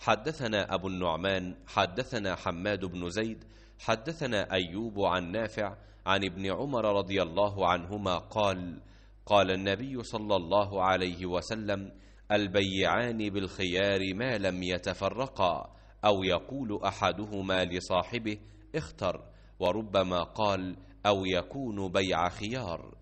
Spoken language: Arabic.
حدثنا أبو النعمان حدثنا حماد بن زيد حدثنا أيوب عن نافع عن ابن عمر رضي الله عنهما قال قال النبي صلى الله عليه وسلم البيعان بالخيار ما لم يتفرقا أو يقول أحدهما لصاحبه اختر وربما قال أو يكون بيع خيار